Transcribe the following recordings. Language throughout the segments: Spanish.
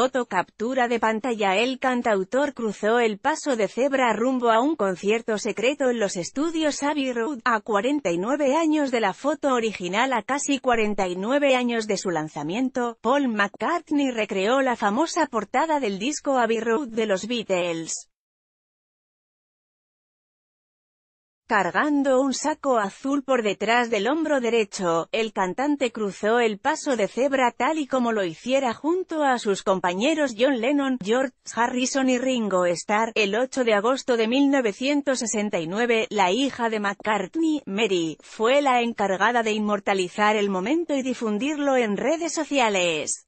Foto captura de pantalla El cantautor cruzó el paso de cebra rumbo a un concierto secreto en los estudios Abbey Road, a 49 años de la foto original a casi 49 años de su lanzamiento, Paul McCartney recreó la famosa portada del disco Abbey Road de los Beatles. Cargando un saco azul por detrás del hombro derecho, el cantante cruzó el paso de cebra tal y como lo hiciera junto a sus compañeros John Lennon, George Harrison y Ringo Starr. El 8 de agosto de 1969, la hija de McCartney, Mary, fue la encargada de inmortalizar el momento y difundirlo en redes sociales.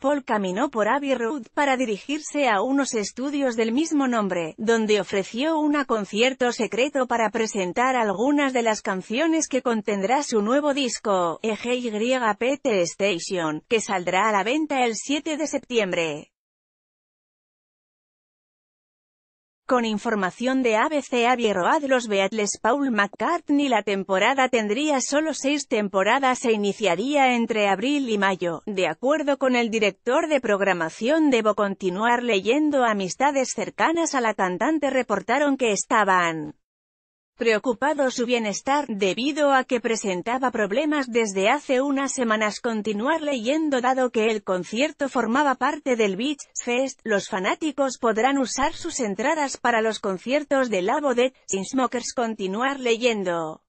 Paul caminó por Abbey Road para dirigirse a unos estudios del mismo nombre, donde ofreció un concierto secreto para presentar algunas de las canciones que contendrá su nuevo disco, EGYPT Station, que saldrá a la venta el 7 de septiembre. Con información de ABC Abbey los Beatles Paul McCartney la temporada tendría solo seis temporadas e iniciaría entre abril y mayo. De acuerdo con el director de programación debo continuar leyendo amistades cercanas a la cantante reportaron que estaban preocupado su bienestar, debido a que presentaba problemas desde hace unas semanas. Continuar leyendo dado que el concierto formaba parte del Beach Fest, los fanáticos podrán usar sus entradas para los conciertos de Labo de Smokers. Continuar leyendo.